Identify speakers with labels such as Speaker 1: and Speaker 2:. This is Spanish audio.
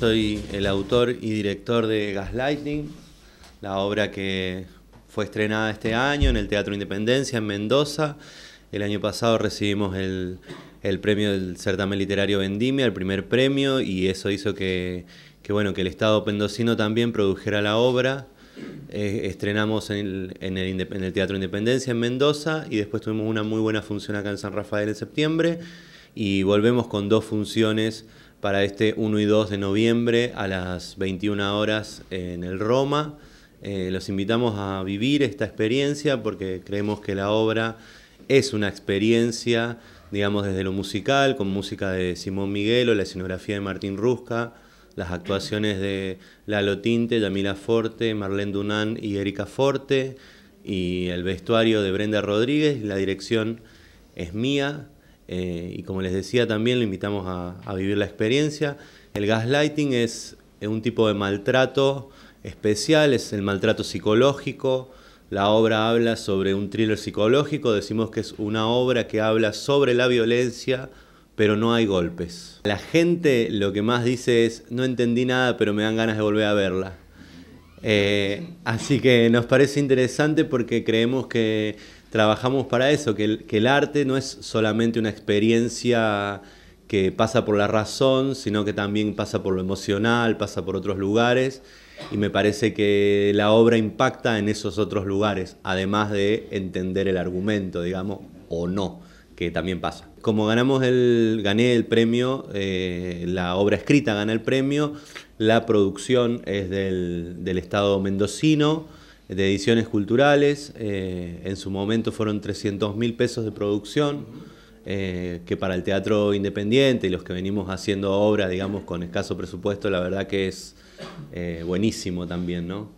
Speaker 1: Soy el autor y director de Gaslighting, la obra que fue estrenada este año en el Teatro Independencia en Mendoza. El año pasado recibimos el, premio del certamen literario Vendimia, el primer premio, y eso hizo que, bueno, que el Estado pendocino también produjera la obra. Eh, estrenamos en el, en el Teatro Independencia en Mendoza y después tuvimos una muy buena función acá en San Rafael en septiembre y volvemos con dos funciones para este 1 y 2 de noviembre a las 21 horas en el Roma. Eh, los invitamos a vivir esta experiencia porque creemos que la obra es una experiencia, digamos, desde lo musical, con música de Simón Miguel o la escenografía de Martín Rusca, las actuaciones de Lalo Tinte, Yamila Forte, Marlene Dunán y Erika Forte, y el vestuario de Brenda Rodríguez, la dirección es mía, eh, y como les decía también, lo invitamos a, vivir la experiencia. El gaslighting es un tipo de maltrato especial, es el maltrato psicológico. La obra habla sobre un thriller psicológico, decimos que es una obra que habla sobre la violencia, pero no hay golpes. La gente lo que más dice es, no entendí nada, pero me dan ganas de volver a verla. Eh, así que nos parece interesante porque creemos que trabajamos para eso, que el, arte no es solamente una experiencia que pasa por la razón, sino que también pasa por lo emocional, pasa por otros lugares, y me parece que la obra impacta en esos otros lugares, además de entender el argumento, digamos, o no, que también pasa. Como ganamos el, gané el premio, eh, la obra escrita gana el premio, la producción es del, del estado mendocino, de ediciones culturales. Eh, en su momento fueron 300 mil pesos de producción, eh, que para el teatro independiente y los que venimos haciendo obra, digamos, con escaso presupuesto, la verdad que es eh, buenísimo también, ¿no?